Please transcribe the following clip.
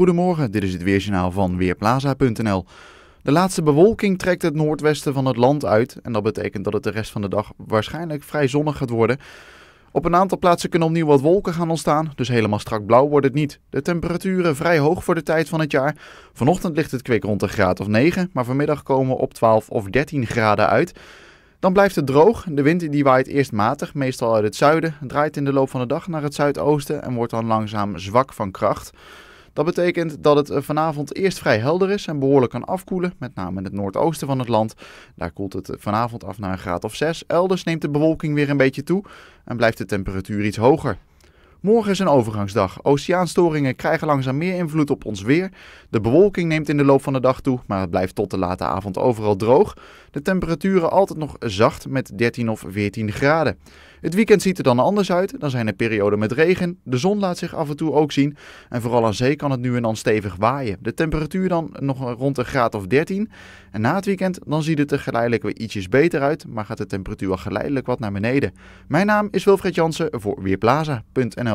Goedemorgen, dit is het weerjournaal van Weerplaza.nl. De laatste bewolking trekt het noordwesten van het land uit en dat betekent dat het de rest van de dag waarschijnlijk vrij zonnig gaat worden. Op een aantal plaatsen kunnen opnieuw wat wolken gaan ontstaan, dus helemaal strak blauw wordt het niet. De temperaturen vrij hoog voor de tijd van het jaar. Vanochtend ligt het kwik rond een graad of 9, maar vanmiddag komen we op 12 of 13 graden uit. Dan blijft het droog. De wind die waait eerst matig, meestal uit het zuiden, draait in de loop van de dag naar het zuidoosten en wordt dan langzaam zwak van kracht. Dat betekent dat het eh, vanavond eerst vrij helder is en behoorlijk kan afkoelen, met name in het noordoosten van het land. Daar koelt het eh, vanavond af naar een graad of 6. Elders neemt de bewolking weer een beetje toe en blijft de temperatuur iets hoger. Morgen is een overgangsdag. Oceaanstoringen krijgen langzaam meer invloed op ons weer. De bewolking neemt in de loop van de dag toe, maar het blijft tot de late avond overal droog. De temperaturen altijd nog zacht met 13 of 14 graden. Het weekend ziet er dan anders uit. Dan zijn er perioden met regen. De zon laat zich af en toe ook zien. En vooral aan zee kan het nu en dan stevig waaien. De temperatuur dan nog rond een graad of 13. En na het weekend dan ziet het er geleidelijk weer ietsjes beter uit. Maar gaat de temperatuur geleidelijk wat naar beneden. Mijn naam is Wilfred Jansen voor Weerplaza.nl